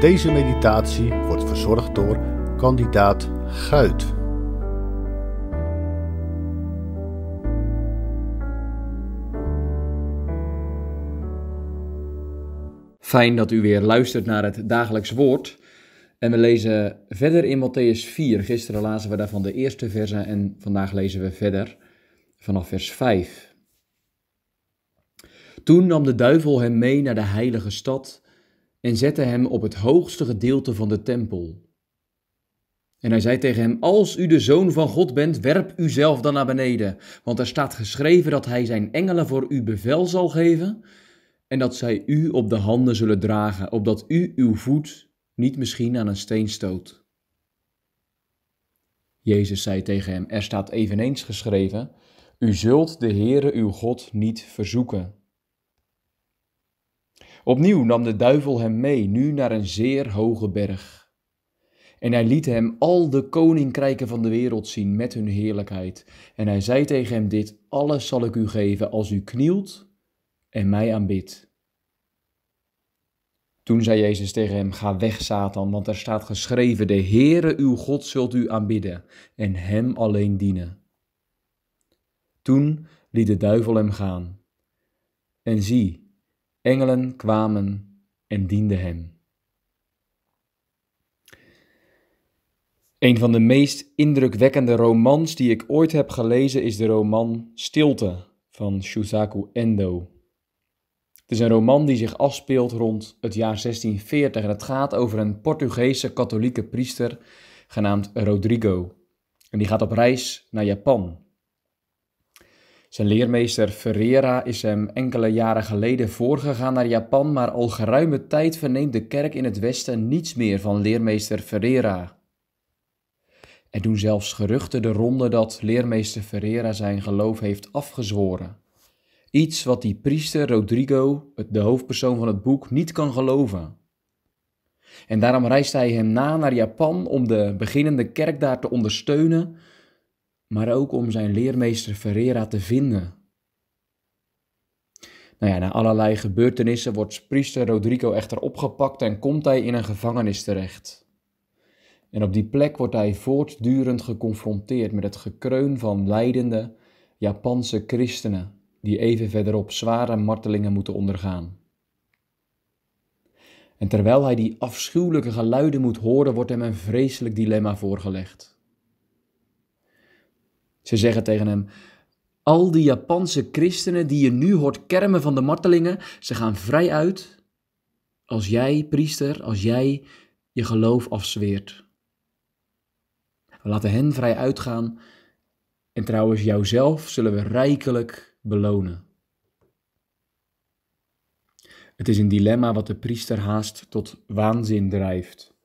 Deze meditatie wordt verzorgd door kandidaat Guit. Fijn dat u weer luistert naar het dagelijks woord. En we lezen verder in Matthäus 4. Gisteren lazen we daarvan de eerste verse en vandaag lezen we verder vanaf vers 5. Toen nam de duivel hem mee naar de heilige stad en zette hem op het hoogste gedeelte van de tempel. En hij zei tegen hem: Als u de zoon van God bent, werp u uzelf dan naar beneden, want er staat geschreven dat hij zijn engelen voor u bevel zal geven en dat zij u op de handen zullen dragen, opdat u uw voet niet misschien aan een steen stoot. Jezus zei tegen hem: Er staat eveneens geschreven: U zult de Heere uw God niet verzoeken. Opnieuw nam de duivel hem mee, nu naar een zeer hoge berg. En hij liet hem al de koninkrijken van de wereld zien met hun heerlijkheid. En hij zei tegen hem dit, alles zal ik u geven als u knielt en mij aanbidt. Toen zei Jezus tegen hem, ga weg Satan, want er staat geschreven, de Heere uw God zult u aanbidden en hem alleen dienen. Toen liet de duivel hem gaan. En zie, Engelen kwamen en dienden hem. Een van de meest indrukwekkende romans die ik ooit heb gelezen is de roman Stilte van Shusaku Endo. Het is een roman die zich afspeelt rond het jaar 1640 en het gaat over een Portugese katholieke priester genaamd Rodrigo. En die gaat op reis naar Japan. Zijn leermeester Ferreira is hem enkele jaren geleden voorgegaan naar Japan, maar al geruime tijd verneemt de kerk in het Westen niets meer van leermeester Ferreira. Er doen zelfs geruchten de ronde dat leermeester Ferreira zijn geloof heeft afgezworen. Iets wat die priester Rodrigo, de hoofdpersoon van het boek, niet kan geloven. En daarom reist hij hem na naar Japan om de beginnende kerk daar te ondersteunen, maar ook om zijn leermeester Ferreira te vinden. Nou ja, na allerlei gebeurtenissen wordt priester Rodrigo echter opgepakt en komt hij in een gevangenis terecht. En op die plek wordt hij voortdurend geconfronteerd met het gekreun van lijdende Japanse christenen, die even verderop zware martelingen moeten ondergaan. En terwijl hij die afschuwelijke geluiden moet horen, wordt hem een vreselijk dilemma voorgelegd. Ze zeggen tegen hem: Al die Japanse christenen die je nu hoort kermen van de martelingen, ze gaan vrij uit als jij, priester, als jij je geloof afzweert. We laten hen vrij uitgaan en trouwens jouzelf zullen we rijkelijk belonen. Het is een dilemma wat de priester haast tot waanzin drijft.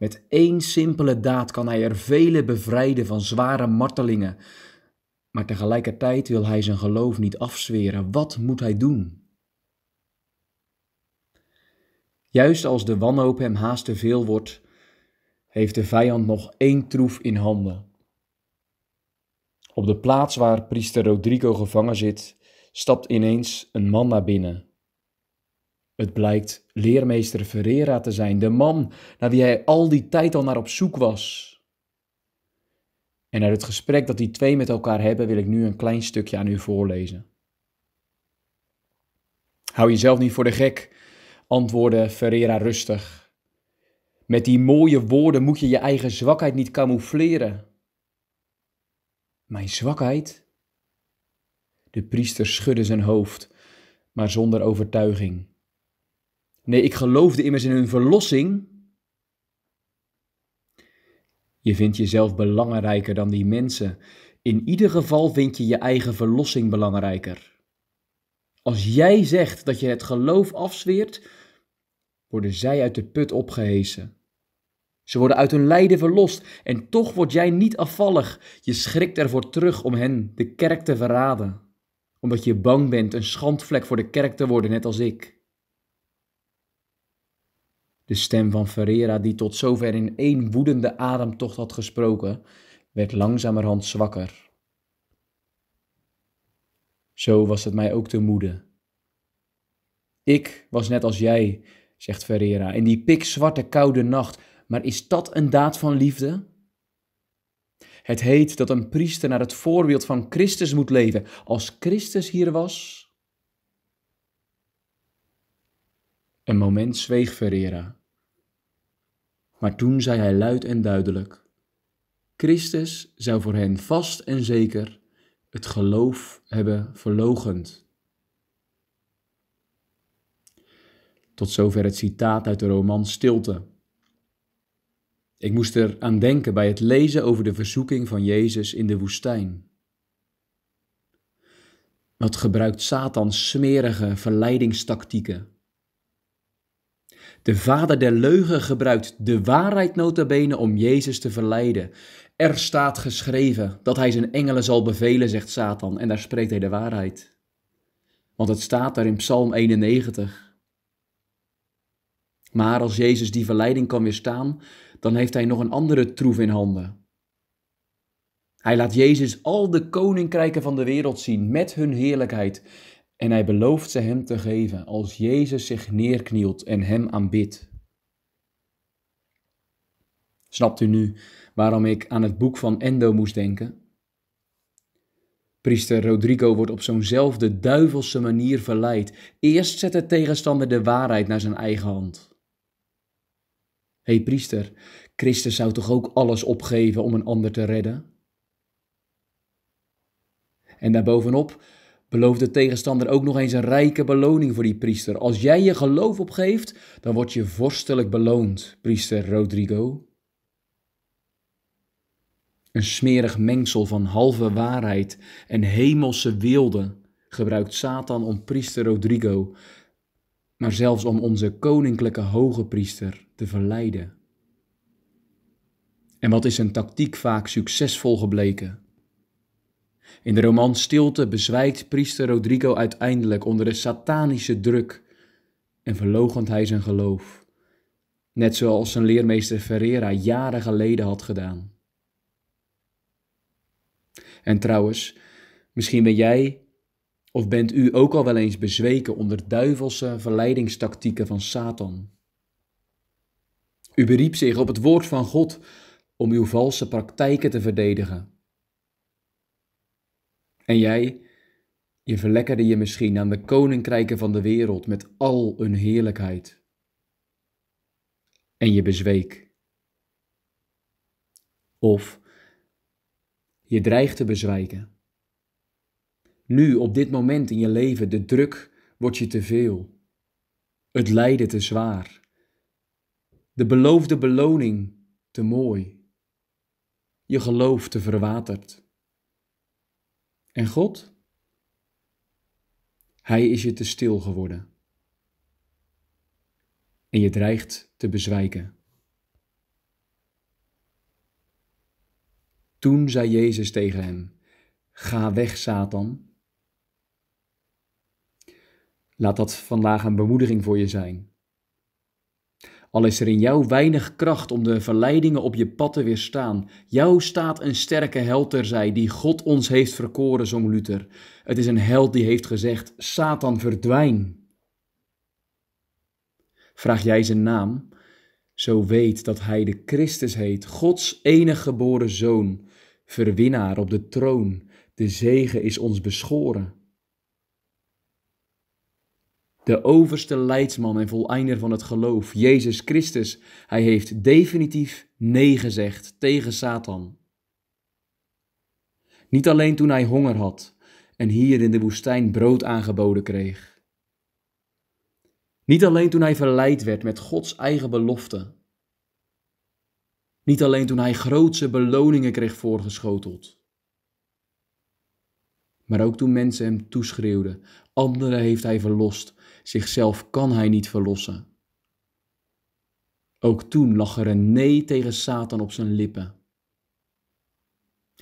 Met één simpele daad kan hij er velen bevrijden van zware martelingen. Maar tegelijkertijd wil hij zijn geloof niet afzweren. Wat moet hij doen? Juist als de wanhoop hem haast te veel wordt, heeft de vijand nog één troef in handen. Op de plaats waar priester Rodrigo gevangen zit, stapt ineens een man naar binnen. Het blijkt leermeester Ferreira te zijn, de man naar wie hij al die tijd al naar op zoek was. En uit het gesprek dat die twee met elkaar hebben, wil ik nu een klein stukje aan u voorlezen. Hou jezelf niet voor de gek, antwoordde Ferreira rustig. Met die mooie woorden moet je je eigen zwakheid niet camoufleren. Mijn zwakheid? De priester schudde zijn hoofd, maar zonder overtuiging. Nee, ik geloofde immers in hun verlossing. Je vindt jezelf belangrijker dan die mensen. In ieder geval vind je je eigen verlossing belangrijker. Als jij zegt dat je het geloof afzweert, worden zij uit de put opgehezen. Ze worden uit hun lijden verlost en toch word jij niet afvallig. Je schrikt ervoor terug om hen, de kerk, te verraden. Omdat je bang bent een schandvlek voor de kerk te worden, net als ik. De stem van Ferreira, die tot zover in één woedende ademtocht had gesproken, werd langzamerhand zwakker. Zo was het mij ook te moede. Ik was net als jij, zegt Ferreira, in die pikzwarte koude nacht, maar is dat een daad van liefde? Het heet dat een priester naar het voorbeeld van Christus moet leven. Als Christus hier was. Een moment zweeg Ferreira. Maar toen zei hij luid en duidelijk: Christus zou voor hen vast en zeker het geloof hebben verlogend. Tot zover het citaat uit de roman Stilte. Ik moest er aan denken bij het lezen over de verzoeking van Jezus in de woestijn. Wat gebruikt Satan smerige verleidingstactieken de vader der leugen gebruikt de waarheid notabene om Jezus te verleiden. Er staat geschreven dat hij zijn engelen zal bevelen, zegt Satan, en daar spreekt hij de waarheid. Want het staat daar in Psalm 91. Maar als Jezus die verleiding kan weerstaan, dan heeft hij nog een andere troef in handen. Hij laat Jezus al de koninkrijken van de wereld zien met hun heerlijkheid en hij belooft ze hem te geven als Jezus zich neerknielt en hem aanbidt. Snapt u nu waarom ik aan het boek van Endo moest denken? Priester Rodrigo wordt op zo'nzelfde duivelse manier verleid. Eerst zet de tegenstander de waarheid naar zijn eigen hand. Hé hey, priester, Christus zou toch ook alles opgeven om een ander te redden? En daarbovenop Belooft de tegenstander ook nog eens een rijke beloning voor die priester. Als jij je geloof opgeeft, dan word je vorstelijk beloond, priester Rodrigo. Een smerig mengsel van halve waarheid en hemelse wilde gebruikt Satan om priester Rodrigo, maar zelfs om onze koninklijke hoge priester te verleiden. En wat is een tactiek vaak succesvol gebleken? In de roman Stilte bezwijkt priester Rodrigo uiteindelijk onder de satanische druk en verloochent hij zijn geloof. Net zoals zijn leermeester Ferreira jaren geleden had gedaan. En trouwens, misschien ben jij of bent u ook al wel eens bezweken onder duivelse verleidingstactieken van Satan. U beriep zich op het woord van God om uw valse praktijken te verdedigen en jij, je verlekkerde je misschien aan de koninkrijken van de wereld met al hun heerlijkheid. En je bezweek. Of je dreigt te bezwijken. Nu, op dit moment in je leven, de druk wordt je te veel. Het lijden te zwaar. De beloofde beloning te mooi. Je geloof te verwaterd. En God? Hij is je te stil geworden. En je dreigt te bezwijken. Toen zei Jezus tegen hem: Ga weg, Satan. Laat dat vandaag een bemoediging voor je zijn. Al is er in jou weinig kracht om de verleidingen op je pad te weerstaan. Jou staat een sterke held terzij die God ons heeft verkoren, zong Luther. Het is een held die heeft gezegd: Satan, verdwijn. Vraag jij zijn naam, zo weet dat hij de Christus heet, Gods enige geboren zoon, verwinnaar op de troon. De zegen is ons beschoren. De overste leidsman en voleinder van het geloof, Jezus Christus, hij heeft definitief nee gezegd tegen Satan. Niet alleen toen hij honger had en hier in de woestijn brood aangeboden kreeg. Niet alleen toen hij verleid werd met Gods eigen belofte. Niet alleen toen hij grootse beloningen kreeg voorgeschoteld maar ook toen mensen hem toeschreeuwden. Anderen heeft hij verlost, zichzelf kan hij niet verlossen. Ook toen lag er een nee tegen Satan op zijn lippen.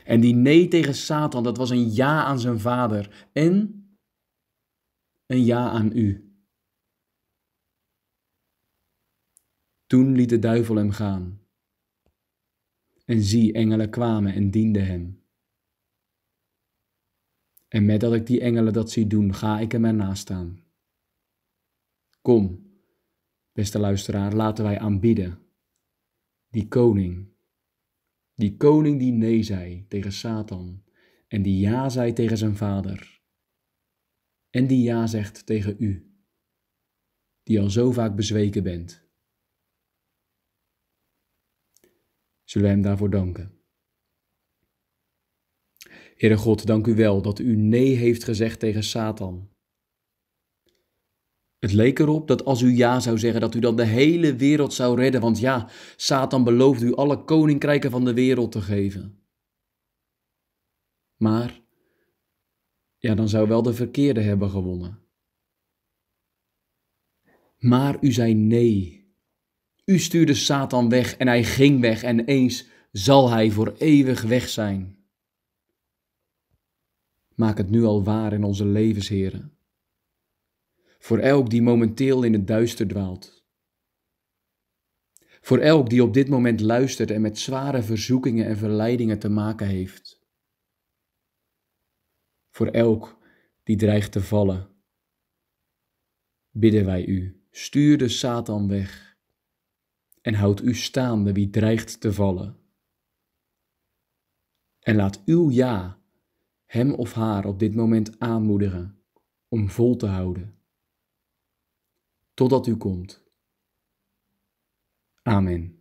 En die nee tegen Satan, dat was een ja aan zijn vader en een ja aan u. Toen liet de duivel hem gaan. En zie, engelen kwamen en dienden hem. En met dat ik die engelen dat zie doen, ga ik hem ernaast staan. Kom, beste luisteraar, laten wij aanbieden Die koning. Die koning die nee zei tegen Satan en die ja zei tegen zijn vader. En die ja zegt tegen u, die al zo vaak bezweken bent. Zullen we hem daarvoor danken? Heere God, dank u wel dat u nee heeft gezegd tegen Satan. Het leek erop dat als u ja zou zeggen, dat u dan de hele wereld zou redden, want ja, Satan belooft u alle koninkrijken van de wereld te geven. Maar, ja, dan zou wel de verkeerde hebben gewonnen. Maar u zei nee. U stuurde Satan weg en hij ging weg en eens zal hij voor eeuwig weg zijn. Maak het nu al waar in onze levensheren. Voor elk die momenteel in het duister dwaalt. Voor elk die op dit moment luistert en met zware verzoekingen en verleidingen te maken heeft. Voor elk die dreigt te vallen. Bidden wij u, stuur de Satan weg en houd u staande wie dreigt te vallen. En laat uw ja hem of haar op dit moment aanmoedigen om vol te houden. Totdat u komt. Amen.